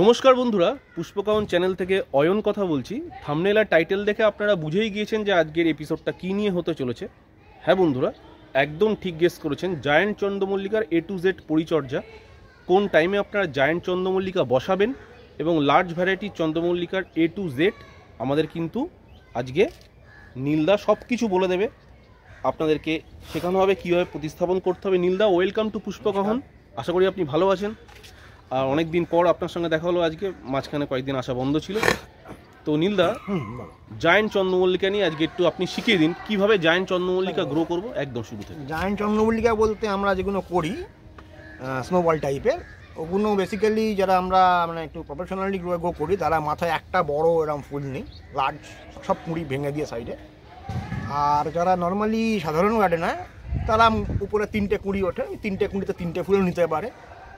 নমস্কার বন্ধুরা পুষ্পকাউন চ্যানেল থেকে অয়ন কথা বলছি থামনেলা টাইটেল দেখে আপনারা বুঝেই গিয়েছেন যে আজকের এপিসোডটা কী নিয়ে হতে চলেছে হ্যাঁ বন্ধুরা একদম ঠিক গেস করেছেন জায়েন্ট চন্দ্রমল্লিকার এ টু জেড পরিচর্যা কোন টাইমে আপনারা জায়ান্ট চন্দ্রমল্লিকা বসাবেন এবং লার্জ ভ্যারাইটি চন্দ্রমল্লিকার এ টু জেড আমাদের কিন্তু আজকে নীলদা সব কিছু বলে দেবে আপনাদেরকে শেখানো হবে কীভাবে প্রতিস্থাপন করতে হবে নীলদা ওয়েলকাম টু পুষ্পকাহন আশা করি আপনি ভালো আছেন আর অনেক দিন পর আপনার সঙ্গে দেখা হলো আজকে মাঝখানে কয়েকদিন আসা বন্ধ ছিল তো নীলদা জায়েন্ট চন্দ্রমল্লিকা নিয়ে আজকে একটু আপনি শিখিয়ে দিন কিভাবে জায়েন্ট চন্দ্রমল্লিকা গ্রো হ্যাঁ। করব একদম শুরু থেকে জায়েন্ট চন্দ্রমল্লিকা বলতে আমরা যেগুলো করি স্নোবল টাইপের ওগুলো বেসিক্যালি যারা আমরা মানে একটু প্রফেশনালি গ্রো গ্রো করি তারা মাথায় একটা বড় এরকম ফুল নেই লার্জ সব কুড়ি ভেঙে দিয়ে সাইডে আর যারা নর্মালি সাধারণ গার্ডেনার তারা উপরে তিনটে কুঁড়ি ওঠে তিনটে কুঁড়িতে তিনটে ফুলও নিতে পারে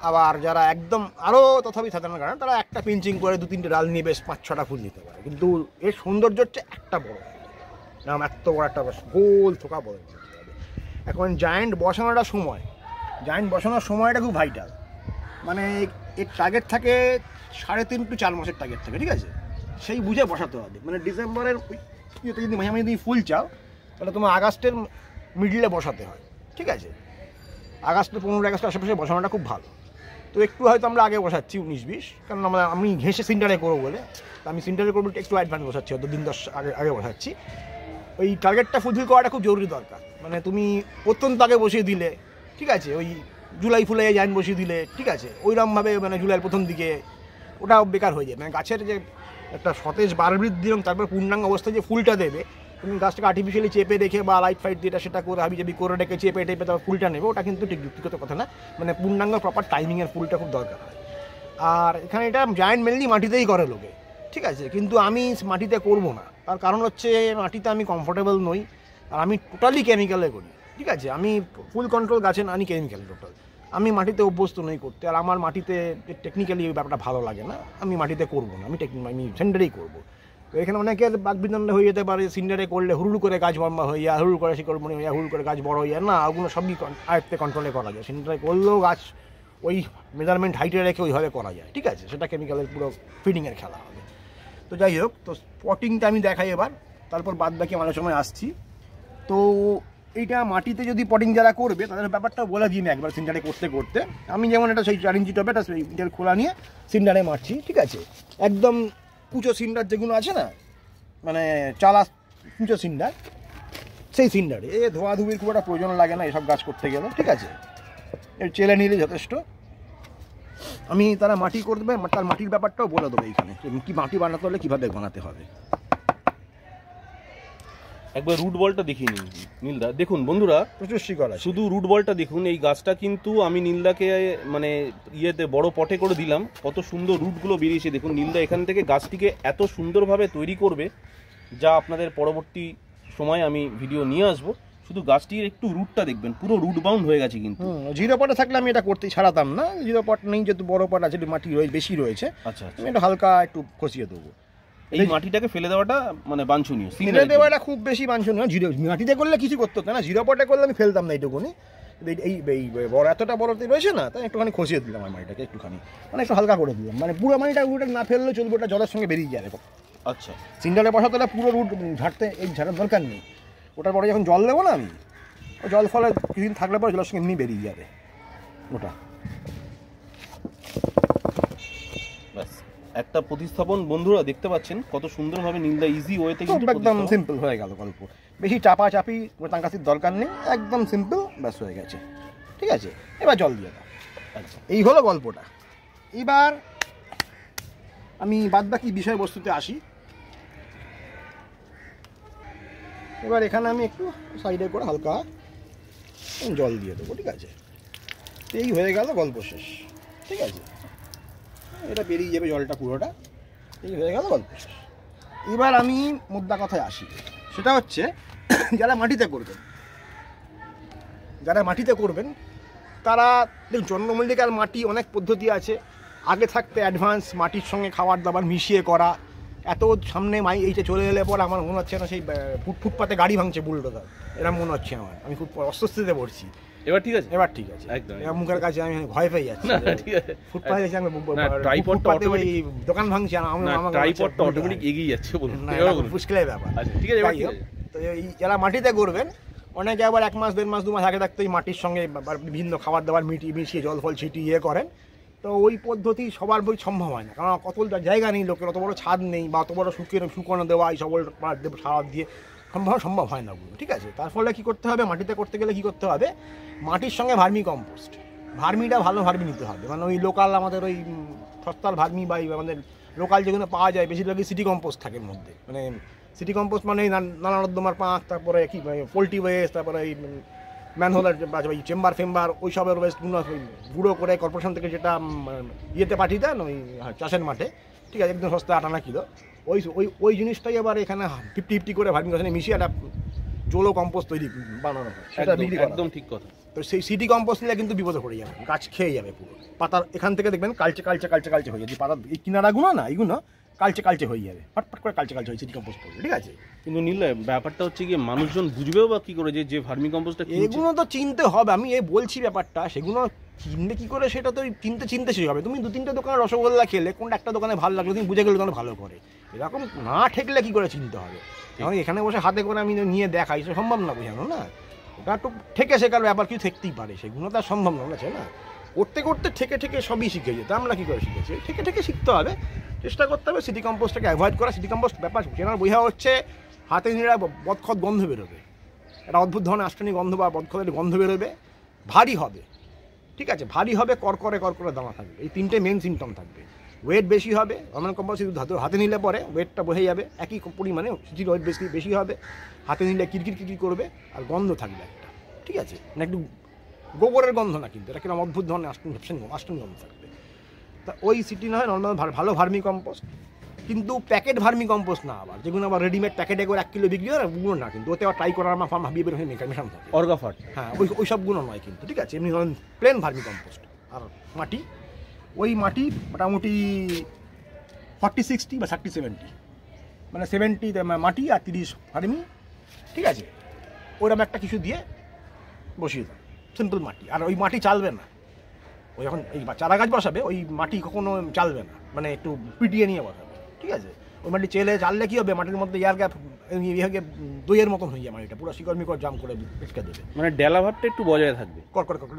আবার যারা একদম আরও তথাপি সাধারণ কারণ তারা একটা পিঞ্চিং করে দু তিনটে ডাল নিয়ে বেশ পাঁচ ছটা ফুল নিতে পারে কিন্তু এর সৌন্দর্য হচ্ছে একটা বড় নাম এত বড় একটা গোল থোকা বড় এখন জায়েন্ট বসানোটা সময় জায়েন্ট বসানোর সময়টা খুব ভাইটাল মানে এর টার্গেট থাকে সাড়ে তিন টু চার মাসের টার্গেট থাকে ঠিক আছে সেই বুঝে বসাতে হবে মানে ডিসেম্বরের ইয়েতে যদি মাঝে মাঝে তুমি ফুল চাও তাহলে তোমার আগস্টের মিডলে বসাতে হয় ঠিক আছে আগস্টের পনেরো আগস্টের আশেপাশে বসানোটা খুব ভালো তো একটু হয়তো আমরা আগে বসাচ্ছি উনিশ বিশ কারণ আমরা আমি ঘেঁষে সিন্টারে করবো বলে আমি সিন্টারে করবো একটু অ্যাডভান্স বসাচ্ছি হয়তো দিন দশ আগে আগে বসাচ্ছি ওই টার্গেটটা ফুলফিল করাটা খুব জরুরি দরকার মানে তুমি অত্যন্ত আগে বসিয়ে দিলে ঠিক আছে ওই জুলাই ফুলাই জাইন বসিয়ে দিলে ঠিক আছে ওইরকমভাবে মানে জুলাইয়ের প্রথম দিকে ওটা বেকার হয়ে যায় মানে গাছের যে একটা সতেজ বাড়বৃদ্ধি এবং তারপর পূর্ণাঙ্গ অবস্থায় যে ফুলটা দেবে তুমি গাছটাকে আর্টিফিশিয়ালি চেপে দেখে বা লাইট ফাইট দিয়ে সেটা করে আমি যদি করে ডেকে চেপে টেপে তারপর ফুলটা নেবে ওটা কিন্তু ঠিক যুক্তিগত কথা না মানে পূর্ণাঙ্গ প্রপার টাইমিংয়ের ফুলটা খুব দরকার হয় আর এখানে এটা জায়েন্ট মেনলি মাটিতেই করে লোকে ঠিক আছে কিন্তু আমি মাটিতে করব না তার কারণ হচ্ছে মাটিতে আমি কমফোর্টেবল নই আর আমি টোটালি কেমিক্যালে করি ঠিক আছে আমি ফুল কন্ট্রোল গাছে না আমি কেমিক্যাল টোটাল আমি মাটিতে অভ্যস্ত নই করতে আর আমার মাটিতে টেকনিক্যালি ওই ব্যাপারটা ভালো লাগে না আমি মাটিতে করব না আমি টেকনিক আমি সেন্ডারেই করবো এখানে অনেকের বাগবিদণ্ড হয়ে যেতে পারে সিন্ডারে করলে হুড়ুড় করে গাছ হয়ে যায় হুড়ুড় করে শিকড় মনে হয়ে হুড়ুড় করে গাছ বড় যায় না ওগুলো সবই আয়ত্তে কন্ট্রোলে করা যায় সিন্ডারে করলেও গাছ ওই মেজারমেন্ট হাইটে রেখে ওইভাবে করা যায় ঠিক আছে সেটা কেমিক্যালের পুরো ফিডিংয়ের খেলা হবে তো যাই হোক তো স্পটিংটা আমি দেখাই এবার তারপর বাদ বাকি আমার সময় আসছি তো এইটা মাটিতে যদি পটিং যারা করবে তাদের ব্যাপারটা বলে দিই না একবার সিন্ডারে করতে করতে আমি যেমন এটা সেই চার ইঞ্চি টপে এটা খোলা নিয়ে সিন্ডারে মারছি ঠিক আছে একদম কুচো সিন্ডার যেগুলো আছে না মানে চালা কুচো সিন্ডার সেই সিন্ডারে এ ধোয়াধুয়ির খুব একটা প্রয়োজন লাগে না এসব গাছ করতে গেলে ঠিক আছে চেলে নিলে যথেষ্ট আমি তারা মাটি করে দেবে তার মাটির ব্যাপারটাও বলে দেবো এইখানে কি মাটি বানাতে হলে কীভাবে বানাতে হবে একবার রুট বলটা দেখিয়ে নিন নীলদা দেখুন বন্ধুরা প্রচুর শিকড় আছে শুধু রুট বলটা দেখুন এই গাছটা কিন্তু আমি নীলদাকে মানে ইয়েতে বড় পটে করে দিলাম কত সুন্দর রুটগুলো বেরিয়েছে দেখুন নীলদা এখান থেকে গাছটিকে এত সুন্দরভাবে তৈরি করবে যা আপনাদের পরবর্তী সময় আমি ভিডিও নিয়ে আসবো শুধু গাছটির একটু রুটটা দেখবেন পুরো রুট বাউন্ড হয়ে গেছে কিন্তু জিরো পটে থাকলে আমি এটা করতেই ছাড়াতাম না জিরো পট নেই যেহেতু বড় পট আছে মাটি রয়েছে বেশি রয়েছে আচ্ছা, আচ্ছা আমি এটা হালকা একটু খসিয়ে দেবো এই মাটিটাকে ফেলে দেওয়াটা মানে বাঞ্ছনীয় ফেলে দেওয়াটা খুব বেশি বাঞ্ছনীয় জিরো মাটিতে করলে কিছু করতে হতো না জিরো পটে করলে আমি ফেলতাম না এইটুকুনি এই এই বড় এতটা বড়তে রয়েছে না তাই একটুখানি খসিয়ে দিলাম আমার মাটিটাকে একটুখানি মানে একটু হালকা করে দিলাম মানে পুরো মাটিটা উঠে না ফেললে চলবে ওটা জলের সঙ্গে বেরিয়ে যায় দেখো আচ্ছা সিন্ডালে বসা তাহলে পুরো রুট ঝাড়তে এই ঝাড়ার দরকার নেই ওটার পরে যখন জল দেবো না আমি জল ফলে কিছুদিন থাকলে পরে জলের সঙ্গে এমনি বেরিয়ে যাবে ওটা ব্যাস একটা প্রতিস্থাপন বন্ধুরা দেখতে পাচ্ছেন কত সুন্দরভাবে নীলদা ইজি ওয়েতে কিন্তু একদম সিম্পল হয়ে গেল গল্প বেশি চাপা চাপি টাঙ্কাশির দরকার নেই একদম সিম্পল ব্যাস হয়ে গেছে ঠিক আছে এবার জল দিয়ে দাও আচ্ছা। এই হলো গল্পটা এবার আমি বাদবাকি বিষয়বস্তুতে আসি এবার এখানে আমি একটু সাইডে করে হালকা জল দিয়ে দেবো ঠিক আছে এই হয়ে গেল গল্প শেষ ঠিক আছে এটা বেরিয়ে যাবে জলটা পুরোটা এই হয়ে গেল বল এবার আমি মুদ্রা কথায় আসি সেটা হচ্ছে যারা মাটিতে করবেন যারা মাটিতে করবেন তারা দেখুন চন্দ্রমল্লিকার মাটি অনেক পদ্ধতি আছে আগে থাকতে অ্যাডভান্স মাটির সঙ্গে খাবার দাবার মিশিয়ে করা এত সামনে মাই এইটা চলে গেলে পর আমার মনে হচ্ছে না সেই ফুটফুটপাতে গাড়ি ভাঙছে বুলডোজার এরকম মনে হচ্ছে আমার আমি খুব অস্বস্তিতে পড়ছি এবার ঠিক আছে এবার ঠিক আছে একদম মুখের কাছে আমি ভয় পেয়ে যাচ্ছি না ঠিক আছে আমি ট্রাইপডটা অটোমেটিক দোকান ভাঙছি আমি আমার ট্রাইপডটা অটোমেটিক এগিয়ে যাচ্ছে বলুন ব্যাপার আচ্ছা ঠিক আছে তো এই যারা মাটিতে করবেন অনেকে আবার এক মাস দেড় মাস দু মাস আগে থাকতেই মাটির সঙ্গে বিভিন্ন খাবার দাবার মিটিয়ে মিশিয়ে জল ফল ছিটিয়ে ইয়ে করেন তো ওই পদ্ধতি সবার বই সম্ভব হয় না কারণ কত জায়গা নেই লোকের অত বড় ছাদ নেই বা অত বড় শুকিয়ে শুকনো দেওয়া এই সবল সার দিয়ে সম্ভব সম্ভব হয় না ওগুলো ঠিক আছে তার ফলে কী করতে হবে মাটিতে করতে গেলে কী করতে হবে মাটির সঙ্গে ভার্মি কম্পোস্ট ভার্মিটা ভালো ভার্মি নিতে হবে মানে ওই লোকাল আমাদের ওই সস্তার ভার্মি বা আমাদের লোকাল যেগুলো পাওয়া যায় বেশিরভাগই সিটি কম্পোস্ট থাকে মধ্যে মানে সিটি কম্পোস্ট মানে নানা রদমার পাঁচ তারপরে কি মানে পোলট্রি ওয়েস্ট তারপরে এই ম্যানহোলার চেম্বার ফেম্বার ওই সবের ওয়েস্ট গুঁড়ো করে কর্পোরেশন থেকে যেটা ইয়েতে পাঠিয়ে দেন ওই হ্যাঁ, চাষের মাঠে ঠিক আছে একদম সস্তা আটানা কিলো ওই ওই ওই জিনিসটাই আবার এখানে ফিফটি ফিফটি করে ভার্মিকশনে মিশিয়ে একটা জোলো কম্পোস্ট তৈরি বানানো হয় সেটা বিক্রি একদম ঠিক কথা তো সেই সিটি কম্পোস্ট নিলে কিন্তু বিপদে পড়ে যাবে গাছ খেয়ে যাবে পুরো পাতার এখান থেকে দেখবেন কালচে কালচে কালচে কালচে হয়ে যাবে পাতার এই কিনারাগুলো না এইগুলো কালচে কালচে হয়ে যাবে ফটফট করে কালচে কালচে হয়েছে ডিকম্পোজ করবে ঠিক আছে কিন্তু নিলে ব্যাপারটা হচ্ছে গিয়ে মানুষজন বুঝবেও বা কী করে যে যে ফার্মিং কম্পোস্টটা এগুলো তো চিনতে হবে আমি এই বলছি ব্যাপারটা সেগুলো চিনলে কী করে সেটা তো চিনতে চিনতে সেই হবে তুমি দু তিনটে দোকানে রসগোল্লা খেলে কোনটা একটা দোকানে ভালো লাগলো তুমি বুঝে গেলে দোকানে ভালো করে এরকম না ঠেকলে কী করে চিনতে হবে এবং এখানে বসে হাতে করে আমি নিয়ে দেখাই সে সম্ভব না বোঝানো না ওটা একটু ঠেকে শেখার ব্যাপার কিছু থাকতেই পারে সেগুলো তো আর সম্ভব না না করতে করতে ঠেকে ঠেকে সবই শিখে তা আমরা কী করে শিখেছি ঠেকে ঠেকে শিখতে হবে চেষ্টা করতে হবে সিটি কম্পোস্টটাকে অ্যাভয়েড করা সিটি কম্পোস্ট ব্যাপার চেনার বোঝা হচ্ছে হাতে নিরা বদখত গন্ধ বেরোবে একটা অদ্ভুত ধরনের আষ্টনী গন্ধ বা বদখতের গন্ধ বেরোবে ভারী হবে ঠিক আছে ভারী হবে করকরে করকরে দামা থাকবে এই তিনটে মেন সিমটম থাকবে ওয়েট বেশি হবে রমন কম্পালসারি ধাতু হাতে নিলে পরে ওয়েটটা বোঝা যাবে একই পরিমাণে সিটির ওয়েট বেশি বেশি হবে হাতে নিলে কিরকির কিরকির করবে আর গন্ধ থাকবে একটা ঠিক আছে না মানে একটু গোবরের গন্ধ না কিন্তু এটা কিরকম অদ্ভুত ধরনের আষ্টন আষ্টন গন্ধ থাকবে তা ওই সিটি নয় নর্মাল ভালো ভার্মি কম্পোস্ট কিন্তু প্যাকেট ভার্মি কম্পোস্ট না আবার যেগুলো আবার রেডিমেড প্যাকেটে করে এক কিলো বিক্রি হয় ওগুলো না কিন্তু ওতে আবার ট্রাই করার মাফা মাফিয়ে বের হয়ে মেকার মেশান থাকে অর্গাফট হ্যাঁ ওই ওই সবগুলো নয় কিন্তু ঠিক আছে এমনি ধরেন প্লেন ভার্মি কম্পোস্ট আর মাটি ওই মাটি মোটামুটি ফর্টি সিক্সটি বা থার্টি সেভেন্টি মানে সেভেন্টি মাটি আর তিরিশ ভার্মি ঠিক আছে ওরকম একটা কিছু দিয়ে বসিয়ে দেন সিম্পল মাটি আর ওই মাটি চালবে না ওই যখন এই চারা গাছ বসাবে ওই মাটি কখনো চালবে না মানে একটু পিটিয়ে নিয়ে বসাবে ঠিক আছে ওই মাটি চেলে চাললে কী হবে মাটির মধ্যে ইয়ার গ্যাপ ইয়ে দইয়ের মতন হয়ে যায় মাটিটা পুরো শিকড় মিকড় জাম করে পিচকে দেবে মানে ডেলা ভাবটা একটু বজায় থাকবে কর কড়কড়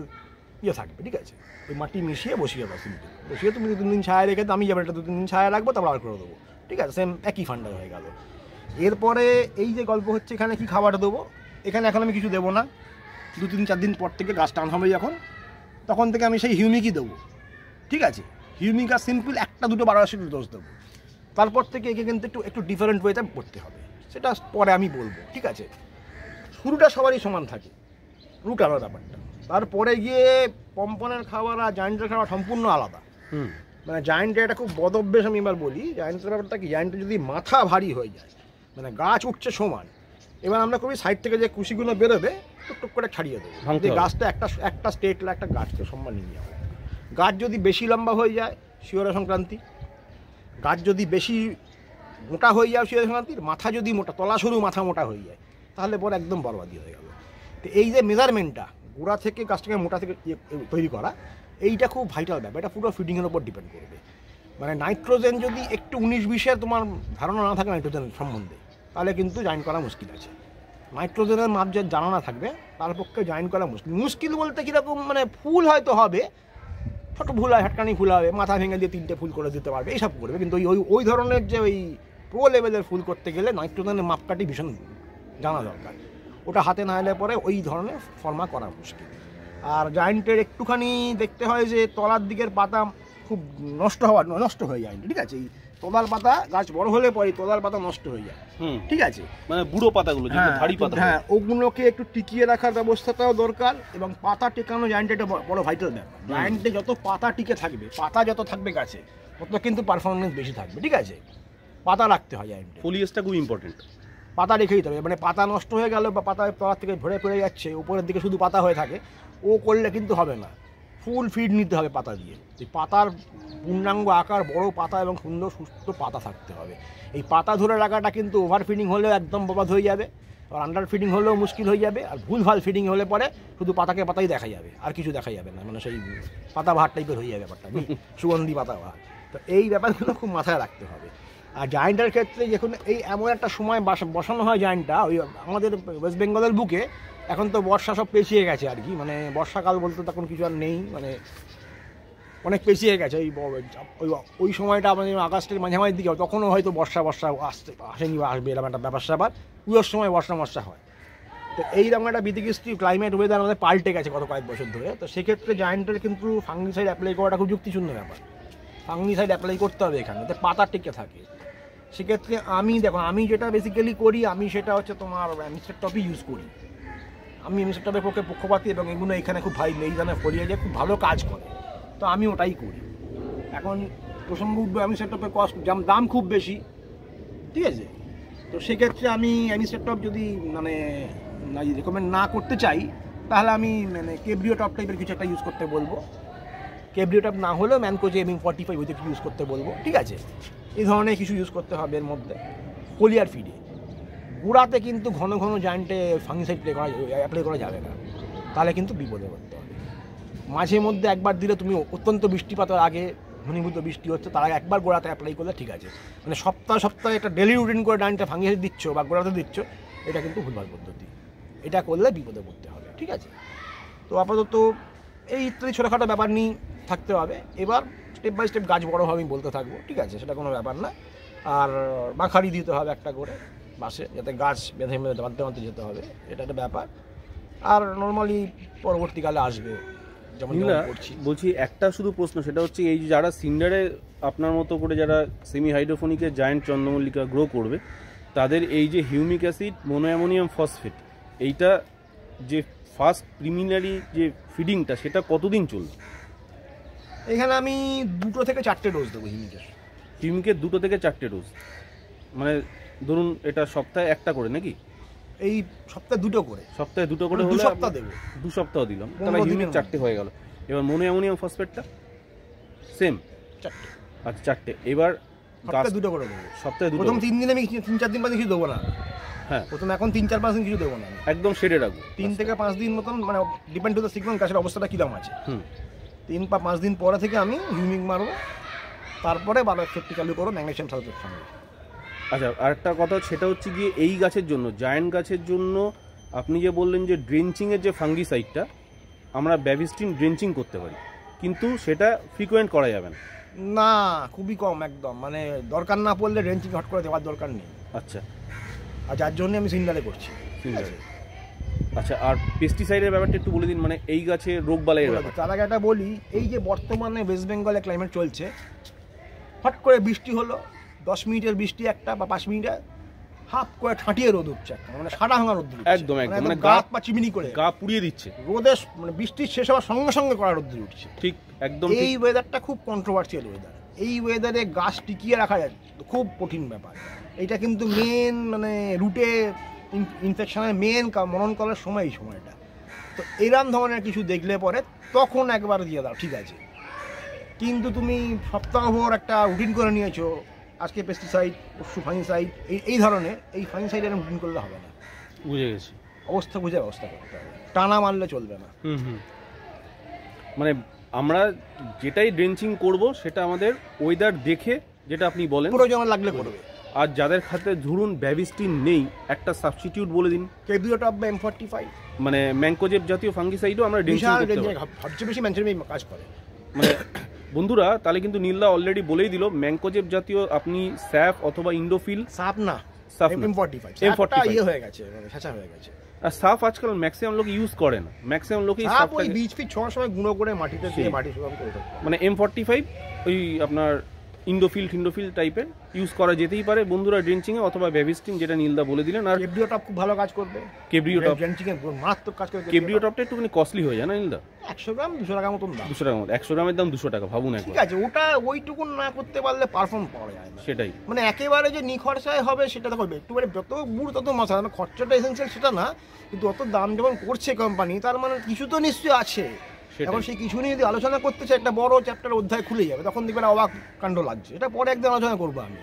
ইয়ে থাকবে ঠিক আছে ওই মাটি মিশিয়ে বসিয়ে দেবো তুমি বসিয়ে তুমি দু তিন দিন ছায়া রেখে আমি যাবে এটা দু তিন দিন ছায়া রাখবো তারপর আর করে দেবো ঠিক আছে সেম একই ফান্ডা হয়ে গেল এরপরে এই যে গল্প হচ্ছে এখানে কি খাবার দেবো এখানে এখন আমি কিছু দেবো না দু তিন চার দিন পর থেকে গাছ টান হবে যখন তখন থেকে আমি সেই হিউমিকই দেবো ঠিক আছে হিউমিক আর সিম্পল একটা দুটো বারোশো ডোজ দেবো তারপর থেকে একে কিন্তু একটু একটু ডিফারেন্ট ওয়েতে পড়তে হবে সেটা পরে আমি বলবো ঠিক আছে শুরুটা সবারই সমান থাকে রুট আলাদা ব্যাপারটা তারপরে গিয়ে পম্পনের খাবার আর জয়েন্টের খাবার সম্পূর্ণ আলাদা মানে জয়েন্টের এটা খুব বদ অভ্যেস আমি এবার বলি জয়েন্টের ব্যাপারটা কি জায়েন্টের যদি মাথা ভারী হয়ে যায় মানে গাছ উঠছে সমান এবার আমরা কবি সাইড থেকে যে কুশিগুলো বেরোবে টুকটুক করে ছাড়িয়ে দেবো যে গাছটা একটা একটা স্টেট একটা গাছকে সম্মান নিয়ে যাবো গাছ যদি বেশি লম্বা হয়ে যায় শিওরা সংক্রান্তি গাছ যদি বেশি মোটা হয়ে যায় শিওরা সংক্রান্তির মাথা যদি মোটা তলা সরু মাথা মোটা হয়ে যায় তাহলে পরে একদম বরবাদি হয়ে গেল তো এই যে মেজারমেন্টটা গোড়া থেকে গাছটাকে মোটা থেকে ইয়ে, তৈরি করা এইটা খুব ভাইটাল ব্যাপার এটা পুরো ফিডিংয়ের ওপর ডিপেন্ড করবে মানে নাইট্রোজেন যদি একটু উনিশ বিশে তোমার ধারণা না থাকে নাইট্রোজেন সম্বন্ধে তাহলে কিন্তু জয়েন করা মুশকিল আছে নাইট্রোজেনের মাপ যে জানা না থাকবে তার পক্ষে জয়েন করা মুশকিল মুশকিল বলতে কীরকম মানে ফুল হয়তো হবে ছোটো ভুল হয় হাটকানি ফুল হবে মাথা ভেঙে দিয়ে তিনটে ফুল করে দিতে পারবে এইসব করবে কিন্তু ওই ওই ধরনের যে ওই প্রো লেভেলের ফুল করতে গেলে নাইট্রোজেনের মাপকাটি ভীষণ জানা দরকার ওটা হাতে না এলে পরে ওই ধরনের ফর্মা করা মুশকিল আর জয়েন্টের একটুখানি দেখতে হয় যে তলার দিকের পাতা খুব নষ্ট হওয়ার নষ্ট হয়ে যায় ঠিক আছে এই তোলার পাতা গাছ বড় হলে পরে তোলার পাতা নষ্ট হয়ে যায় ঠিক আছে মানে বুড়ো পাতাগুলো হ্যাঁ, ভারী পাতা হ্যাঁ ওগুলোকে একটু টিকিয়ে রাখার ব্যবস্থাটাও দরকার এবং পাতা টেকানো জয়েন্টে বড় ভাইটাল ব্যাপার জায়েন্টে যত পাতা টিকে থাকবে পাতা যত থাকবে গাছে তত কিন্তু পারফরমেন্স বেশি থাকবে ঠিক আছে পাতা রাখতে হয় জায়েন্টে ফোলিয়েসটা খুব ইম্পর্টেন্ট পাতা রেখেই হবে মানে পাতা নষ্ট হয়ে গেল বা পাতা তলার থেকে ভরে পড়ে যাচ্ছে উপরের দিকে শুধু পাতা হয়ে থাকে ও করলে কিন্তু হবে না ফুল ফিড নিতে হবে পাতা দিয়ে এই পাতার পূর্ণাঙ্গ আকার বড় পাতা এবং সুন্দর সুস্থ পাতা থাকতে হবে এই পাতা ধরে রাখাটা কিন্তু ওভার ফিডিং হলেও একদম ববাদ হয়ে যাবে আর আন্ডার ফিডিং হলেও মুশকিল হয়ে যাবে আর ভুল ভাল ফিডিং হলে পরে শুধু পাতাকে পাতাই দেখা যাবে আর কিছু দেখা যাবে না মানে সেই পাতা ভাত টাইপের হয়ে যাবে ব্যাপারটা সুগন্ধি পাতা ভাত তো এই ব্যাপারগুলো খুব মাথায় রাখতে হবে আর জায়েন্টার ক্ষেত্রে যখন এই এমন একটা সময় বসানো হয় জায়েন্টটা ওই আমাদের ওয়েস্ট বেঙ্গলের বুকে এখন তো বর্ষা সব পেছিয়ে গেছে আর কি মানে বর্ষাকাল বলতে তখন কিছু আর নেই মানে অনেক পেছিয়ে গেছে ওই ওই ওই সময়টা আমাদের আগস্টের মাঝামাঝি দিকে তখনও হয়তো বর্ষা বর্ষা আসতে আসেনি বা আসবে এরকম একটা ব্যাপার স্যাপার পুজোর সময় বর্ষা বর্ষা হয় তো এইরকম একটা বিধিকৃষ্টি ক্লাইমেট ওয়েদার আমাদের পাল্টে গেছে গত কয়েক বছর ধরে তো সেক্ষেত্রে জায়েন্টের কিন্তু ফাঙ্গিসাইড অ্যাপ্লাই করাটা খুব যুক্তিশূন্য ব্যাপার ফাঙ্গিসাইড অ্যাপ্লাই করতে হবে এখানে পাতা টিকে থাকে সেক্ষেত্রে আমি দেখো আমি যেটা বেসিক্যালি করি আমি সেটা হচ্ছে তোমার মিস্টার টপই ইউজ করি আমি মিস্টার টপের পক্ষে পক্ষপাতি এবং এগুলো এখানে খুব ভাই মেরিদানে ফলিয়ে যায় খুব ভালো কাজ করে তো আমি ওটাই করি এখন প্রসঙ্গ উঠবে আমি টপের কস্ট দাম খুব বেশি ঠিক আছে তো সেক্ষেত্রে আমি আমি টপ যদি মানে রেকমেন্ড না করতে চাই তাহলে আমি মানে কেব্রিও টপ টাইপের কিছু একটা ইউজ করতে বলবো কেব্রিও টপ না হলেও ম্যানকোজে এমিং ফর্টি ফাইভ ওইটা ইউজ করতে বলবো ঠিক আছে এই ধরনের কিছু ইউজ করতে হবে এর মধ্যে কলিয়ার ফিডে গোড়াতে কিন্তু ঘন ঘন জয়েন্টে ফাঙ্গিসাইড প্লে করা অ্যাপ্লাই করা যাবে না তাহলে কিন্তু বিপদে পড়তে হবে মাঝে মধ্যে একবার দিলে তুমি অত্যন্ত বৃষ্টিপাতের আগে ঘনীভূত বৃষ্টি হচ্ছে তার আগে একবার গোড়াতে অ্যাপ্লাই করলে ঠিক আছে মানে সপ্তাহে সপ্তাহে একটা ডেলি রুটিন করে ডাইনটা ভাঙিয়ে দিচ্ছ বা গোড়াতে দিচ্ছ এটা কিন্তু ভুলভাল পদ্ধতি এটা করলে বিপদে পড়তে হবে ঠিক আছে তো আপাতত এই ইত্যাদি ছোটোখাটো ব্যাপার নিয়ে থাকতে হবে এবার স্টেপ বাই স্টেপ গাছ বড়ো হবে আমি বলতে থাকবো ঠিক আছে সেটা কোনো ব্যাপার না আর মাখারি দিতে হবে একটা করে বাসে যাতে গাছ বেঁধে বেঁধে বাঁধতে বাঁধতে যেতে হবে এটা একটা ব্যাপার আর নর্মালি পরবর্তীকালে আসবে যেমন বলছি একটা শুধু প্রশ্ন সেটা হচ্ছে এই যারা সিন্ডারে আপনার মতো করে যারা সেমি হাইড্রোফোনিকের জায়েন্ট চন্দ্রমল্লিকা গ্রো করবে তাদের এই যে হিউমিক অ্যাসিড মোনোঅ্যামোনিয়াম ফসফেট এইটা যে ফার্স্ট প্রিমিনারি যে ফিডিংটা সেটা কতদিন চলবে এখানে আমি দুটো থেকে চারটে ডোজ দেবো হিমিকে হিমিকে দুটো থেকে চারটে ডোজ মানে ধরুন এটা সপ্তাহে একটা করে নাকি এই সপ্তাহে দুটো করে সপ্তাহে দুটো করে মানে হলে সপ্তাহ দেবো দু সপ্তাহ দিলাম তাহলে হিমিক চারটে হয়ে গেল এবার মনে অ্যামোনিয়াম ফসফেটটা সেম চারটে আচ্ছা চারটে এবার দুটো করে দেবো সপ্তাহে দুটো প্রথম তিন দিন আমি তিন চার দিন বাদে কিছু দেবো না হ্যাঁ এখন তিন চার পাঁচ দিন কিছু দেবো না একদম শেডে রাখবো তিন আচ্ছা। থেকে পাঁচ দিন মতন মানে ডিপেন্ড টু দ্য সিগমেন্ট গাছের অবস্থাটা কীরকম আছে হুম তিন বা পাঁচ দিন পরে থেকে আমি হিউমিং মারবো তারপরে বারো একষট্টি চালু করো ম্যাগনেশিয়াম সালফেট সঙ্গে আচ্ছা আরেকটা কথা সেটা হচ্ছে গিয়ে এই গাছের জন্য জায়ান্ট গাছের জন্য আপনি যে বললেন যে ড্রেঞ্চিংয়ের যে ফাঙ্গি সাইডটা আমরা ব্যাভিস্টিন ড্রেঞ্চিং করতে পারি কিন্তু সেটা ফ্রিকোয়েন্ট করা যাবে না না খুবই কম একদম মানে দরকার না পড়লে ড্রেঞ্চিং হট করে দেওয়ার দরকার নেই আচ্ছা আর যার জন্য আমি সিন্ডারে করছি সিন্ডারে আচ্ছা আর পেস্টিসাইডের ব্যাপারটা একটু বলে দিন মানে এই গাছে রোগ বালাইয়ের ব্যাপার তার আগে একটা বলি এই যে বর্তমানে ওয়েস্ট বেঙ্গলে ক্লাইমেট চলছে হট করে বৃষ্টি হলো দশ মিনিটের বৃষ্টি একটা বা পাঁচ মিনিটে হাফ করে ঠাঁটিয়ে রোদ হচ্ছে মানে সারা ভাঙা রোদ মানে একদম একদম মানে গা পা চিমিনি করে গা পুড়িয়ে দিচ্ছে রোদে মানে বৃষ্টির শেষ হওয়ার সঙ্গে সঙ্গে করা রোদ উঠছে ঠিক একদম এই ওয়েদারটা খুব কন্ট্রোভার্সিয়াল ওয়েদার এই ওয়েদারে গাছ টিকিয়ে রাখা খুব কঠিন ব্যাপার এটা কিন্তু মেন মানে রুটে ইনফেকশানের মেন মনন করার সময় এই সময়টা তো এরম ধরনের কিছু দেখলে পরে তখন একবার দিয়ে দাও ঠিক আছে কিন্তু তুমি সপ্তাহভর একটা রুটিন করে নিয়েছো আজকে পেস্টিসাইড পশু ফাইনসাইড এই এই ধরনের এই ফাইনসাইড এরকম রুটিন করলে হবে না বুঝে গেছি অবস্থা বুঝে ব্যবস্থা করতে হবে টানা মারলে চলবে না মানে আমরা যেটাই ড্রেঞ্চিং করব সেটা আমাদের ওয়েদার দেখে যেটা আপনি বলেন প্রয়োজন লাগলে করবে আর যাদের খাতে ধরুন ব্যাবিস্টিন নেই একটা সাবস্টিটিউট বলে দিন কেবিওট অফ এম ফর্টি ফাইভ মানে ম্যাংকোজেব জাতীয় ফাঙ্গিসাইডও আমরা সবচেয়ে বেশি ম্যানচেমি কাজ করে মানে বন্ধুরা তাহলে কিন্তু নীলা অলরেডি বলেই দিল ম্যাঙ্কোজেব জাতীয় আপনি স্যাফ অথবা ইন্ডোফিল সাপ না সাফ ইয়ে মানে আজকাল ম্যাক্সিমাম লোক ইউজ করে না ম্যাক্সিমাম সময় গুঁড়ো করে মাটিতে মাটি মানে এম ফর্টি ফাইভ ওই আপনার ইন্ডোফিল টিন্ডোফিল টাইপের ইউজ করা যেতেই পারে বন্ধুরা এ অথবা ব্যাভিস্টিন যেটা নীলদা বলে দিলেন আর কেব্রিও টপ খুব ভালো কাজ করবে কেব্রিও টপ ড্রেঞ্চিংয়ে মারাত্মক কাজ করবে কেব্রিও টপটা একটুখানি কস্টলি হয়ে যায় না নীলদা একশো গ্রাম দুশো টাকা মতন 200 টাকা মতো একশো গ্রামের দাম দুশো টাকা ভাবুন একবার ঠিক আছে ওটা ওইটুকু না করতে পারলে পারফর্ম পাওয়া যায় না সেটাই মানে একেবারে যে নিখরচায় হবে সেটা দেখো একটুবারে যত বুড় তত মাথা মানে খরচাটা এসেন্সিয়াল সেটা না কিন্তু অত দাম যখন করছে কোম্পানি তার মানে কিছু তো নিশ্চয়ই আছে এখন সেই কিছু নিয়ে যদি আলোচনা করতে চাই একটা বড় চ্যাপ্টার অধ্যায় খুলে যাবে তখন দেখবেন অবাক কাণ্ড লাগছে এটা পরে একদিন আলোচনা করবো আমি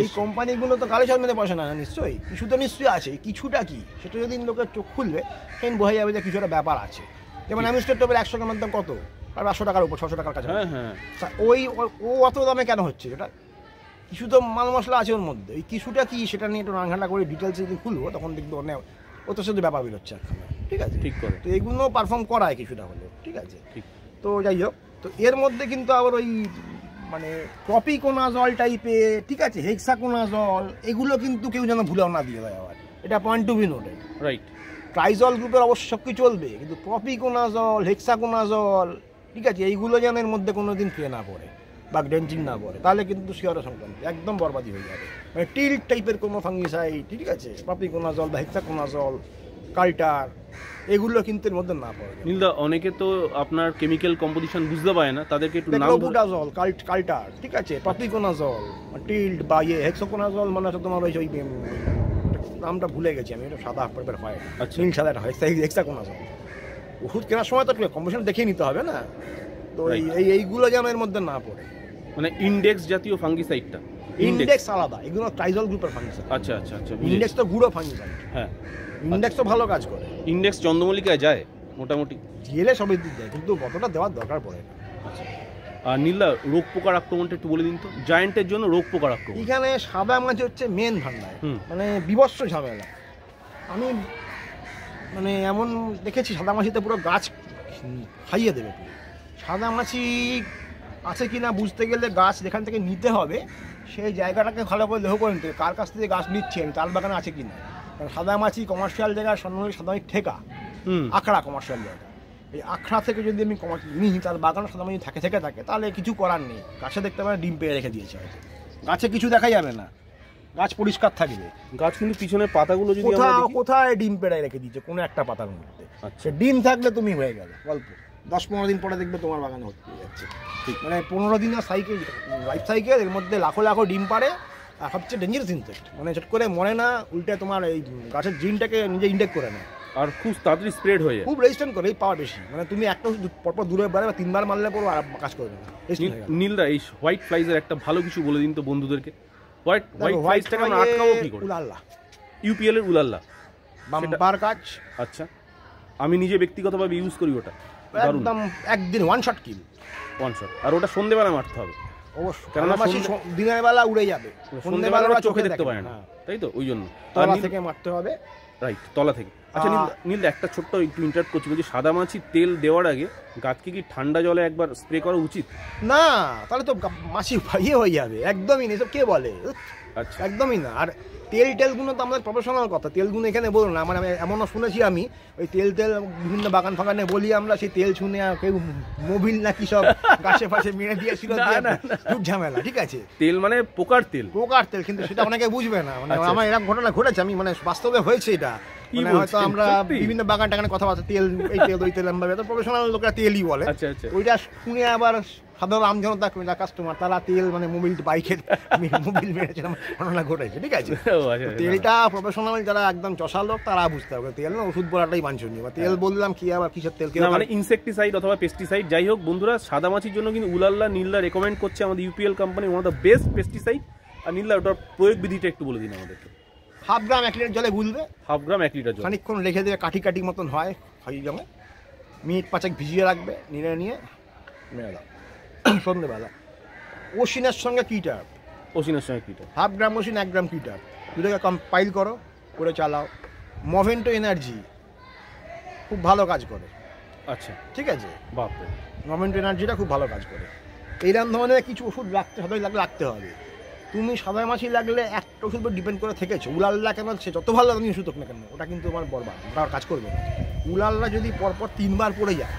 এই কোম্পানিগুলো তো কালে সামনে পয়সা না নিশ্চয়ই কিছু তো নিশ্চয়ই আছে কিছুটা কি সেটা যদি লোকের চোখ খুলবে সেই বোঝা যাবে যে কিছু একটা ব্যাপার আছে যেমন আমি স্টেট টপের একশো গ্রামের দাম কত আর পাঁচশো টাকার উপর ছশো টাকার কাছে হ্যাঁ, হ্যাঁ। ওই ও অত দামে কেন হচ্ছে এটা কিছু তো মাল মশলা আছে ওর মধ্যে এই কিছুটা কি সেটা নিয়ে একটু রান্না করে ডিটেলস যদি খুলবো তখন দেখবো অনেক ওটার সাথে ব্যাপার বেরোচ্ছে ঠিক আছে ঠিক করে তো এগুলো পারফর্ম করায় কিছুটা হলে ঠিক আছে তো যাই হোক তো এর মধ্যে কিন্তু আবার ওই মানে জল টাইপে ঠিক আছে জল এগুলো কিন্তু কেউ যেন ভুলেও না দিয়ে দেয় আবার এটা point to be noted right triazole গ্রুপের অবশ্য সব চলবে কিন্তু জল হেক্সাকোনা জল ঠিক আছে এইগুলো যেন এর মধ্যে কোনো দিন ফিরে না পড়ে বা ডেঞ্জিং না পড়ে তাহলে কিন্তু শিয়ারা সংক্রান্ত একদম বরবাদি হয়ে যাবে মানে টিল টাইপের কোনো ফাঙ্গিসাইড ঠিক আছে জল বা জল কাল্টার এগুলো কিন্তু এর মধ্যে না পড়ে নীলদা অনেকে তো আপনার কেমিক্যাল কম্পোজিশন বুঝতে পারে না তাদেরকে একটু নাম কাল্ট কাল্টার ঠিক আছে পাতিকোনাজল টিল্ড বা ইয়ে হেক্সোকোনাজল মানে হচ্ছে তোমার ওই নামটা ভুলে গেছি আমি এটা সাদা পড়বে হয় আচ্ছা। নীল সাদা হয় হেক্সাকোনাজল ওষুধ কেনার সময় তো কম্পোজিশন দেখে নিতে হবে না তো এই এইগুলো যেন এর মধ্যে না পড়ে মানে ইন্ডেক্স জাতীয় ফাঙ্গিসাইডটা ইন্ডেক্স আলাদা এগুলো ট্রাইজল গ্রুপের ফাঙ্গিসাইড আচ্ছা আচ্ছা আচ্ছা ইন্ডেক্স তো গুড়ো ফাঙ্গিসাইড হ্যাঁ ইন্ডেক্স আচ্ছা। তো ভালো কাজ করে ইন্ডেক্স চন্দ্রমল্লিকায় যায় মোটামুটি গেলে সবই যায় কিন্তু কতটা দেওয়ার দরকার পড়ে আচ্ছা। আর নীলা রোগ পোকার আক্রমণটা একটু বলে দিন তো জায়েন্টের জন্য রোগ পোকার আক্রমণ এখানে সাদা মাছ হচ্ছে মেন ধান্দায় মানে বিবস্ত্র ঝামেলা আমি মানে এমন দেখেছি সাদা মাছিতে পুরো গাছ খাইয়ে দেবে পুরো সাদা মাছি আছে কি না বুঝতে গেলে গাছ যেখান থেকে নিতে হবে সেই জায়গাটাকে ভালো করে লেহ করে নিতে কার কাছ থেকে গাছ নিচ্ছি আমি তাল বাগানে আছে কি না সাদামাছি কমার্শিয়াল জায়গা সাধারণ সাদামাছি ঠেকা আখড়া কমার্শিয়াল জায়গা এই আখড়া থেকে যদি আমি কমার্শিয়াল নিই তার বাগান সাদামাছি থাকে থেকে থাকে তাহলে কিছু করার নেই গাছে দেখতে পারে ডিম পেয়ে রেখে দিয়েছে হয়তো গাছে কিছু দেখা যাবে না গাছ পরিষ্কার থাকবে গাছ পিছনে পিছনের পাতাগুলো যদি কোথাও কোথায় ডিম পেড়ায় রেখে দিয়েছে কোনো একটা পাতার মধ্যে আচ্ছা ডিম থাকলে তুমি হয়ে গেলে গল্প দশ পনেরো দিন পরে দেখবে তোমার বাগানে হচ্ছে যাচ্ছে মানে পনেরো দিনের সাইকেল লাইফ সাইকেল এর মধ্যে লাখো লাখো ডিম পারে আর সবচেয়ে ডেঞ্জারাস ইনসেক্ট মানে চট করে মরে না উল্টে তোমার এই গাছের জিনটাকে নিজে ইন্ডেক্ট করে নেয় আর খুব তাড়াতাড়ি স্প্রেড হয়ে যায় খুব রেজিস্ট্যান্ট করে এই পাওয়ার বেশি মানে তুমি একটা পরপর দূরে বারে বা তিনবার মারলে পর আর কাজ করবে না নীলরা এই হোয়াইট ফ্লাইজের একটা ভালো কিছু বলে দিন তো বন্ধুদেরকে হোয়াইট হোয়াইট ফ্লাইজটাকে আমরা আটকাবো কি করে উলাল্লা ইউপিএল এর উলাল্লা বাম্পার কাজ আচ্ছা আমি নিজে ব্যক্তিগতভাবে ইউজ করি ওটা একদম একদিন one shot kill one shot আর ওটা সন্ধেবেলা মারতে হবে অবশ্যই কারণ দিনের বেলা উড়ে যাবে সন্ধ্যেবেলা ওরা চোখে দেখতে পারে না তাই তো ওই জন্য তলা থেকে মারতে হবে রাইট তলা থেকে আচ্ছা নীল নীল একটা ছোট্ট একটু ইন্টারাক্ট করছি বলছি সাদা মাছি তেল দেওয়ার আগে গাছকে কি ঠান্ডা জলে একবার স্প্রে করা উচিত না তাহলে তো মাছি ইয়ে হয়ে যাবে একদমই নেই সব কে বলে আচ্ছা। একদমই না আর তেল টেলগুলো তো আমাদের প্রফেশনাল কথা তেলগুলো এখানে বলুন না আমার মানে এমনও শুনেছি আমি ওই তেল তেল বিভিন্ন বাগান ফাগানে বলি আমরা সেই তেল শুনে আর কেউ মোবিল নাকি সব গাছে ফাঁসে মেরে দিয়েছিল খুব ঝামেলা ঠিক আছে তেল মানে পোকার তেল পোকার তেল কিন্তু সেটা অনেকে বুঝবে না মানে আচ্ছা, আমার আচ্ছা। এরকম ঘটনা ঘটেছে আমি মানে বাস্তবে হয়েছে এটা মানে বিভিন্ন বাগান তেল তেল প্রফেশনাল তেলই বলে আচ্ছা, আচ্ছা। ওইটা শুনে আবার সাধারণ কাস্টমার তারা তেল মানে ঠিক আছে আচ্ছা, তেলটা প্রফেশনাল যারা একদম তারা বুঝতে তেল তেল হ্যাঁ। বললাম কি আবার কিসের তেল মানে অথবা পেস্টিসাইড যাই হোক বন্ধুরা সাদামাছির জন্য কিন্তু উলাল্লা নীল্লা রেকমেন্ড করছে আমাদের UPL company one the best pesticide আর নীল্লা ওটার প্রয়োগ বিধিটা একটু বলে দিন আমাদেরকে হাফ গ্রাম এক লিটার জলে গুলবে হাফ গ্রাম এক লিটার খানিক্ষণ রেখে দেবে কাঠি কাঠি মতন হয় খাই জমে মিনিট পাঁচেক ভিজিয়ে রাখবে নিয়ে নিয়ে মেলা সন্ধ্যেবেলা ওসিনের সঙ্গে কিটার ওসিনের সঙ্গে কিটার হাফ গ্রাম ওসিন এক গ্রাম কিটার দুটোকে কম্পাইল করো করে চালাও মভেন্টো এনার্জি খুব ভালো কাজ করে আচ্ছা ঠিক আছে বাপ মভেন্টো এনার্জিটা খুব ভালো কাজ করে এইরকম ধরনের কিছু ওষুধ রাখতে হবে লাগলে রাখতে হবে তুমি সাদা মাছি লাগলে একটা ওষুধ ডিপেন্ড করে থেকেছো উলাল্লা কেন সে যত ভালো তুমি ওষুধ না কেন ওটা কিন্তু আমার বরবাদ ওটা কাজ করবে না উলাল্লা যদি পরপর তিনবার পড়ে যায়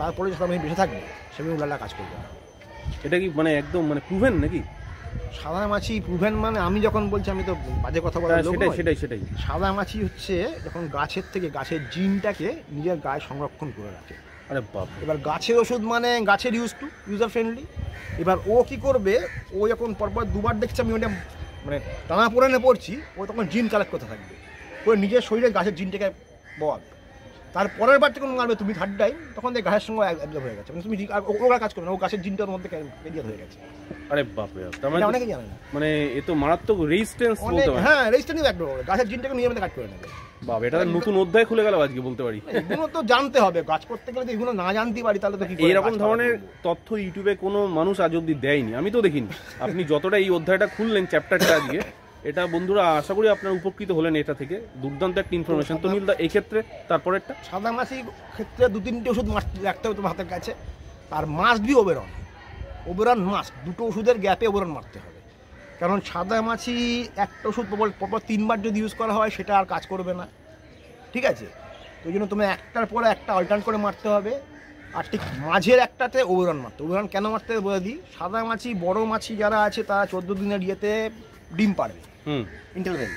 তারপরে সাদা মাছি বেঁচে থাকবে সেভাবে উলাল্লা কাজ করবে না এটা কি মানে একদম মানে প্রুভেন নাকি সাদা মাছি প্রুভেন মানে আমি যখন বলছি আমি তো বাজে কথা বলা হ্যাঁ, সেটাই সেটাই সেটাই সাদা মাছি হচ্ছে যখন গাছের থেকে গাছের জিনটাকে নিজের গায়ে সংরক্ষণ করে রাখে আরে বাপ এবার গাছের ওষুধ মানে গাছের ইউজ টু ইউজার ফ্রেন্ডলি এবার ও কি করবে ও যখন পরপর দুবার দেখছে আমি ওটা মানে টানা পোড়ানে পড়ছি ও তখন জিন কালেক্ট করতে থাকবে ও নিজের শরীরে গাছের জিনটাকে তার তারপরের বার যখন মারবে তুমি থার্ড টাইম তখন দেখ গাছের সঙ্গে অ্যাবজর্ব হয়ে গেছে মানে তুমি ওরা কাজ করবে না ও গাছের জিনটা মধ্যে ক্যারিয়ার হয়ে গেছে আরে বাপ রে তার মানে অনেকে জানে না মানে এ তো মারাত্মক রেজিস্ট্যান্স হ্যাঁ রেজিস্ট্যান্স একদম গাছের জিনটাকে নিজের মধ্যে কাট করে নেবে বাবা এটা নতুন অধ্যায় খুলে গেল আজকে বলতে পারি এগুলো তো জানতে হবে গাছ করতে গেলে তো এগুলো না জানতে পারি তাহলে তো কি এইরকম ধরনের তথ্য ইউটিউবে কোনো মানুষ আজ অব্দি দেয়নি আমি তো দেখিনি আপনি যতটা এই অধ্যায়টা খুললেন চ্যাপ্টারটা আজকে এটা বন্ধুরা আশা করি আপনার উপকৃত হলেন এটা থেকে দুর্দান্ত একটা ইনফরমেশন তো মিলদা এই ক্ষেত্রে তারপরে একটা সাদা মাসির ক্ষেত্রে দু তিনটে ওষুধ মাস্ট রাখতে হবে তোমার হাতের কাছে আর must be Oberon Oberon must দুটো ওষুধের গ্যাপে ওবেরন মারতে হবে কারণ সাদা মাছি একটা ওষুধ প্রবল পরপর তিনবার যদি ইউজ করা হয় সেটা আর কাজ করবে না ঠিক আছে ওই জন্য তুমি একটার পর একটা অল্টার্ন করে মারতে হবে আর ঠিক মাঝের একটাতে ওবরান মারতে ওবরান কেন মারতে বলে দিই সাদা মাছি বড় মাছি যারা আছে তারা চোদ্দো দিনের ইয়েতে ডিম পারবে ইন্টারভেল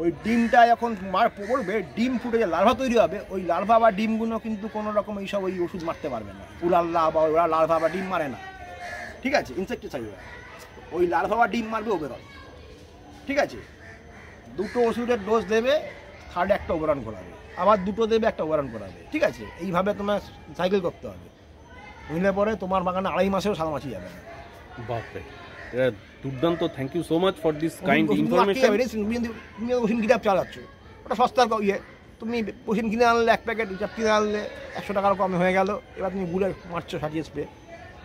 ওই ডিমটা এখন মার পড়বে ডিম ফুটে যে লার্ভা তৈরি হবে ওই লার্ভা বা ডিমগুলো কিন্তু কোনো রকম এইসব ওই ওষুধ মারতে পারবে না পুরাল্লা বা ওরা লার্ভা বা ডিম মারে না ঠিক আছে ইনসেকটিসাইড ওই লাল বা ডিম মারবে ওবেরন ঠিক আছে দুটো ওষুধের ডোজ দেবে থার্ড একটা ওভারান করাবে আবার দুটো দেবে একটা ওভারান করাবে ঠিক আছে এইভাবে তোমার সাইকেল করতে হবে বুঝলে পরে তোমার বাগানে আড়াই মাসেও সাদা মাছি যাবে বাপরে দুর্দান্ত thank you so much for this kind information তুমি ওষুধ গিটাপ চালাচ্ছ ওটা সস্তার ইয়ে তুমি ওষুধ কিনে আনলে এক প্যাকেট চাপ কিনে আনলে একশো টাকার কমে হয়ে গেল এবার তুমি গুলে মারছো সাজিয়ে স্প্রে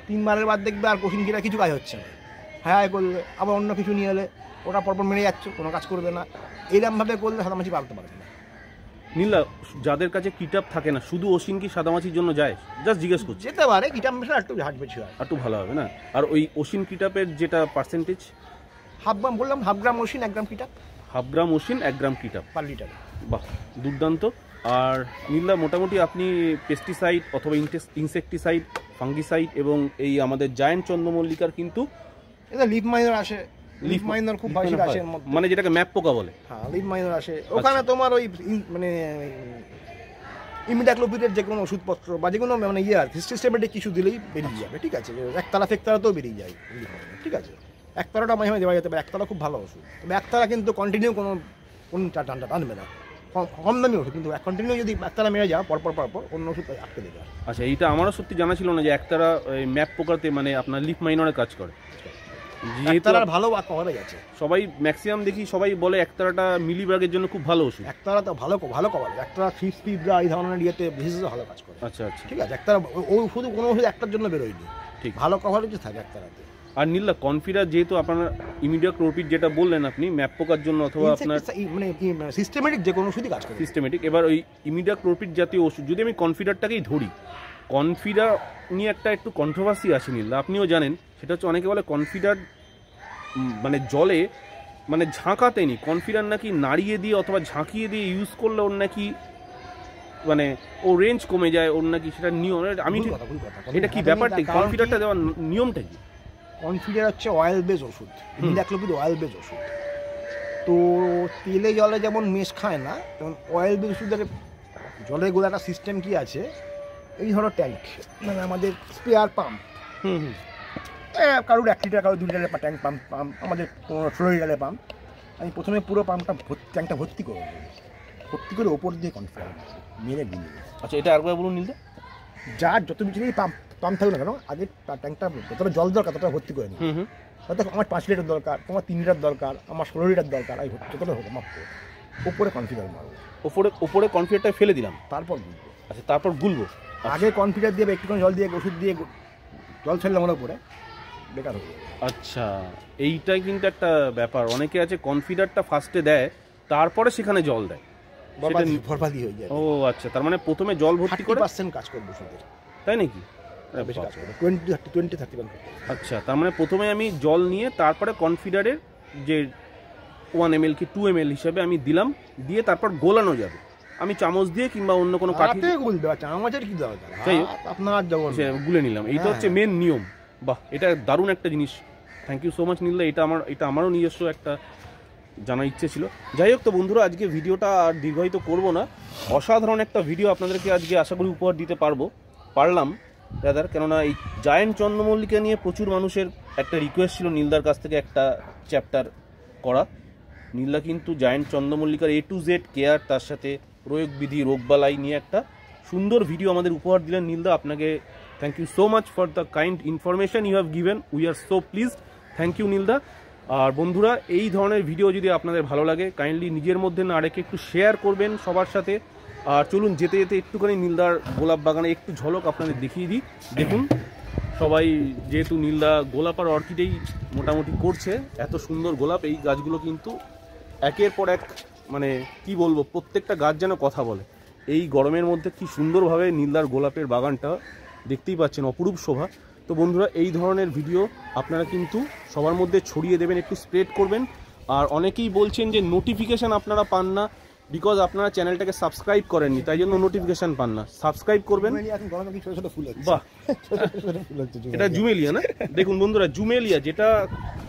তিনবারের বাদ দেখবে আর কঠিন কিনা কিছু কাজ হচ্ছে না হ্যাঁ করলে আবার অন্য কিছু নিয়ে এলে ওটা পরপর মেরে যাচ্ছে কোনো কাজ করবে না এরমভাবে করলে সাদামাছি পালতে পারবে না নীলা যাদের কাছে কিটাপ থাকে না শুধু ওসিন কি সাদামাছির জন্য যায় জাস্ট জিজ্ঞেস করছি যেতে পারে কিটাপ মেশা একটু হাট বেশি হয় একটু ভালো হবে না আর ওই অসীম কিটাপের যেটা পার্সেন্টেজ হাফ গ্রাম বললাম হাফ গ্রাম ওসিন এক গ্রাম কিটাপ হাফ গ্রাম ওসিন এক গ্রাম কিটাব পার লিটার বাহ দুর্দান্ত আর নীলা মোটামুটি আপনি পেস্টিসাইড অথবা ইনসেকটিসাইড ফাঙ্গিসাইড এবং এই আমাদের জায়েন্ট চন্দ্রমল্লিকার কিন্তু এটা লিপ মাইনর আসে লিফ মাইনর খুব বেশি আসে এর মধ্যে মানে যেটাকে ম্যাপ পোকা বলে হ্যাঁ লিফ মাইনর আসে আচ্ছা। ওখানে তোমার ওই মানে ইমিডাক্লোপিডের যে কোনো ওষুধপত্র বা যে কোনো মানে ইয়ে আর সিস্টেমেটিক কিছু দিলেই বেরিয়ে যাবে ঠিক আছে একতলা একতারা ফেকতারাতেও বেরিয়ে যায় ঠিক আছে একতারাটা মাঝে মাঝে দেওয়া যেতে পারে একতারা খুব ভালো ওষুধ তবে একতারা কিন্তু কন্টিনিউ কোনো কোন টানটা টানবে না কম দামি ওষুধ কিন্তু কন্টিনিউ যদি একতারা মেরে যাওয়া পরপর পরপর অন্য ওষুধ আটকে দেবে আচ্ছা এইটা আমারও সত্যি জানা ছিল না যে একতারা ম্যাপ পোকাতে মানে আপনার লিফ মাইনরে কাজ করে একতারার ভালো কভারেজ আছে সবাই ম্যাক্সিমাম দেখি সবাই বলে একতারাটা মিলিবাগের জন্য খুব ভালো ওষুধ একতারা তো ভালো ভালো কভারেজ একতারা থ্রি স্পিডরা এই ধরনের ইয়েতে বিশেষ ভালো কাজ করে আচ্ছা আচ্ছা ঠিক আছে একতারা ওই শুধু কোনো ওষুধ একটার জন্য বেরোয়নি ঠিক ভালো কভারেজ থাকে একতারাতে আর নিল্লা কনফিরা যেহেতু আপনার ইমিডিয়া ক্লোরপিড যেটা বললেন আপনি ম্যাপ পোকার জন্য অথবা আপনার মানে সিস্টেমেটিক মানে যে কোনো ওষুধই কাজ করে সিস্টেমেটিক এবার ওই ইমিডিয়া ক্লোরপিড জাতীয় ওষুধ যদি আমি কনফিডারটাকেই ধরি কনফিডার নিয়ে একটা একটু কন্ট্রোভার্সি আছে নিল্লা আপনিও জানেন সেটা হচ্ছে অনেকে বলে কনফিডার মানে জলে মানে ঝাঁকাতে নি কনফিডার নাকি নাড়িয়ে দিয়ে অথবা ঝাঁকিয়ে দিয়ে ইউজ করলে ওর নাকি মানে ও রেঞ্জ কমে যায় ওর নাকি সেটা নিয়ম আমি এটা কি ব্যাপারটা কনফিডারটা দেওয়ার নিয়মটা কি কনফিডার হচ্ছে অয়েল বেজ ওষুধ ইন্ডাক্লোপিড অয়েল বেজ ওষুধ তো তেলে জলে যেমন মেশ খায় না তেমন অয়েল বেজ ওষুধের জলের গোলা একটা সিস্টেম কি আছে এই ধরো ট্যাঙ্ক মানে আমাদের স্পেয়ার পাম্প হুম হুম কারোর এক লিটার কারোর দু লিটারের ট্যাঙ্ক পাম্প পাম্প আমাদের ষোলো লিটারের পাম্প আমি প্রথমে পুরো পাম্পটা ভর্তি ট্যাঙ্কটা ভর্তি করব ভর্তি করে ওপর দিয়ে কনফিডেন্ট মেরে দিয়ে আচ্ছা এটা আরেকবার বলুন নীলদা যার যত বিচারেই পাম্প পাম্প থাকবে না কেন আগে ট্যাঙ্কটা যতটা জল দরকার ততটা ভর্তি করে নিই হয়তো আমার পাঁচ লিটার দরকার তোমার তিন লিটার দরকার আমার ষোলো লিটার দরকার আমি যতটা হোক মাপ করে ওপরে কনফিডার মারবো ওপরে ওপরে কনফিডারটা ফেলে দিলাম তারপর গুলবো আচ্ছা তারপর গুলবো আগে কনফিডার দিয়ে একটুখানি জল দিয়ে ওষুধ দিয়ে জল ছাড়লাম ওর ওপরে বেকার হবে আচ্ছা এইটা কিন্তু একটা ব্যাপার অনেকে আছে কনফিডারটা ফার্স্টে দেয় তারপরে সেখানে জল দেয় ও আচ্ছা তার মানে প্রথমে জল ভর্তি করে কাজ করবে তাই নাকি আচ্ছা তার মানে প্রথমে আমি জল নিয়ে তারপরে কনফিডারের যে ওয়ান এম এল কি টু এম এল হিসাবে আমি দিলাম দিয়ে তারপর গোলানো যাবে আমি চামচ দিয়ে কিংবা অন্য কোনো কাঠি চামচের আচ্ছা, কি আপনার গুলে নিলাম এইটা হ্যাঁ। হচ্ছে মেন নিয়ম বাহ এটা দারুণ একটা জিনিস thank you so much Neel এটা আমার এটা আমারও নিজস্ব একটা জানার ইচ্ছে ছিল যাই হোক তো বন্ধুরা আজকে ভিডিওটা আর দীর্ঘায়িত করব না অসাধারণ একটা ভিডিও আপনাদেরকে আজকে আশা করি উপহার দিতে পারবো পারলাম দাদার কেননা এই জায়েন্ট চন্দ্রমল্লিকা নিয়ে প্রচুর মানুষের একটা রিকোয়েস্ট ছিল নীলদার কাছ থেকে একটা চ্যাপ্টার করা নীলদা কিন্তু জায়েন্ট চন্দ্রমল্লিকার এ টু জেড কেয়ার তার সাথে প্রয়োগবিধি রোগবালাই নিয়ে একটা সুন্দর ভিডিও আমাদের উপহার দিলেন নীলদা আপনাকে thank you so much for the kind information you have given we are so pleased. Thank you নীলদা আর বন্ধুরা এই ধরনের ভিডিও যদি আপনাদের ভালো লাগে কাইন্ডলি নিজের মধ্যে না রেখে একটু শেয়ার করবেন সবার সাথে আর চলুন যেতে যেতে একটুখানি নীলদার গোলাপ বাগানে একটু ঝলক আপনাদের দেখিয়ে দিই দেখুন সবাই যেহেতু নীলদা গোলাপ আর অর্কিডেই মোটামুটি করছে এত সুন্দর গোলাপ এই গাছগুলো কিন্তু একের পর এক মানে কি বলবো প্রত্যেকটা গাছ যেন কথা বলে এই গরমের মধ্যে কি সুন্দরভাবে নীলদার গোলাপের বাগানটা দেখতেই পাচ্ছেন অপরূপ শোভা তো বন্ধুরা এই ধরনের ভিডিও আপনারা কিন্তু সবার মধ্যে ছড়িয়ে দেবেন একটু স্প্রেড করবেন আর অনেকেই বলছেন যে নোটিফিকেশান আপনারা পান না বিকজ আপনারা চ্যানেলটাকে সাবস্ক্রাইব করেননি তাই জন্য নোটিফিকেশান পান না সাবস্ক্রাইব করবেন বাহ এটা জুমেলিয়া না দেখুন বন্ধুরা জুমেলিয়া যেটা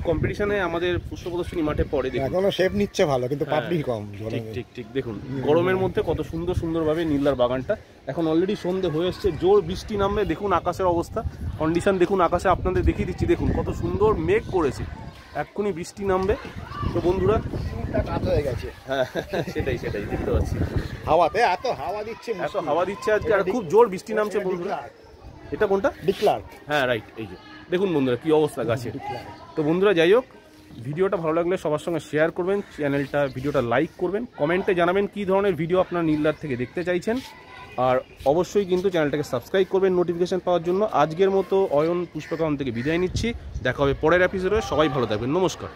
কম্পিটিশনে আমাদের পুষ্প প্রদর্শনী মাঠে পড়ে দেখুন শেপ নিচ্ছে ভালো কিন্তু পাপড়ি হ্যাঁ। কম ঠিক ঠিক ঠিক দেখুন গরমের মধ্যে কত সুন্দর সুন্দরভাবে নীলার বাগানটা এখন অলরেডি সন্ধে হয়ে এসছে জোর বৃষ্টি নামবে দেখুন আকাশের অবস্থা কন্ডিশন দেখুন আকাশে আপনাদের দেখিয়ে দিচ্ছি দেখুন কত সুন্দর মেঘ করেছে এক্ষুনি বৃষ্টি নামবে তো বন্ধুরা হয়ে গেছে হ্যাঁ সেটাই সেটাই দেখতে পাচ্ছি হাওয়াতে এত হাওয়া দিচ্ছে হাওয়া দিচ্ছে আজকে খুব জোর বৃষ্টি নামছে বন্ধুরা এটা কোনটা হ্যাঁ রাইট এই যে দেখুন বন্ধুরা অবস্থা তো বন্ধুরা যাই হোক ভিডিওটা ভালো লাগলে সবার সঙ্গে শেয়ার করবেন চ্যানেলটা ভিডিওটা লাইক করবেন কমেন্টে জানাবেন কি ধরনের ভিডিও আপনার নীলদার থেকে দেখতে চাইছেন আর অবশ্যই কিন্তু চ্যানেলটাকে সাবস্ক্রাইব করবেন নোটিফিকেশান পাওয়ার জন্য আজকের মতো অয়ন পুষ্পকাম থেকে বিদায় নিচ্ছি দেখা হবে পরের এপিসোডে সবাই ভালো থাকবেন নমস্কার